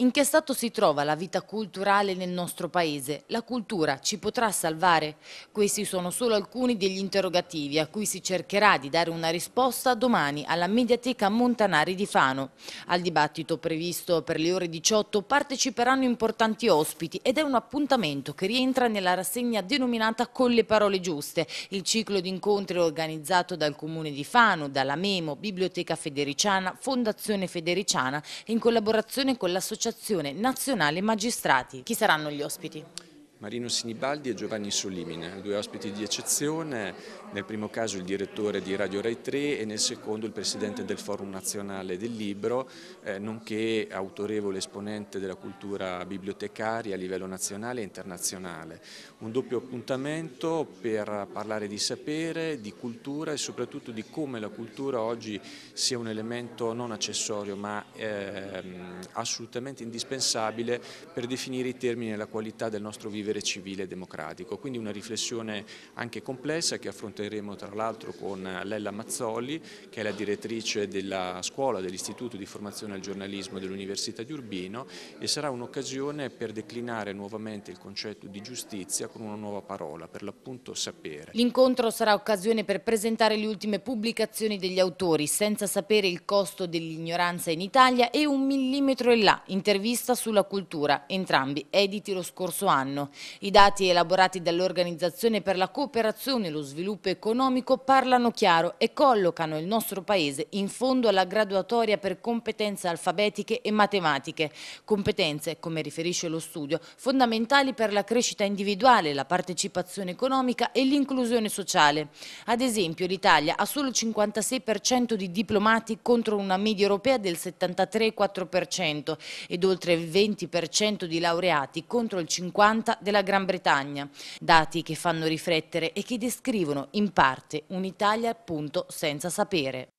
In che stato si trova la vita culturale nel nostro paese? La cultura ci potrà salvare? Questi sono solo alcuni degli interrogativi a cui si cercherà di dare una risposta domani alla Mediateca Montanari di Fano. Al dibattito previsto per le ore 18 parteciperanno importanti ospiti ed è un appuntamento che rientra nella rassegna denominata Con le parole giuste, il ciclo di incontri organizzato dal Comune di Fano, dalla Memo, Biblioteca Federiciana, Fondazione Federiciana in collaborazione con l'associazione dell'Associazione Nazionale Magistrati. Chi saranno gli ospiti? Marino Sinibaldi e Giovanni Solimine, due ospiti di eccezione, nel primo caso il direttore di Radio Rai 3 e nel secondo il presidente del Forum Nazionale del Libro, eh, nonché autorevole esponente della cultura bibliotecaria a livello nazionale e internazionale. Un doppio appuntamento per parlare di sapere, di cultura e soprattutto di come la cultura oggi sia un elemento non accessorio ma eh, assolutamente indispensabile per definire i termini e la qualità del nostro vivere vivere civile e democratico. Quindi una riflessione anche complessa che affronteremo tra l'altro con Lella Mazzoli che è la direttrice della scuola dell'Istituto di Formazione al Giornalismo dell'Università di Urbino e sarà un'occasione per declinare nuovamente il concetto di giustizia con una nuova parola, per l'appunto sapere. L'incontro sarà occasione per presentare le ultime pubblicazioni degli autori senza sapere il costo dell'ignoranza in Italia e un millimetro in là, intervista sulla cultura, entrambi editi lo scorso anno. I dati elaborati dall'Organizzazione per la cooperazione e lo sviluppo economico parlano chiaro e collocano il nostro Paese in fondo alla graduatoria per competenze alfabetiche e matematiche, competenze, come riferisce lo studio, fondamentali per la crescita individuale, la partecipazione economica e l'inclusione sociale. Ad esempio l'Italia ha solo il 56% di diplomati contro una media europea del 73,4% ed oltre il 20% di laureati contro il 50% del della Gran Bretagna, dati che fanno riflettere e che descrivono in parte un'Italia appunto senza sapere.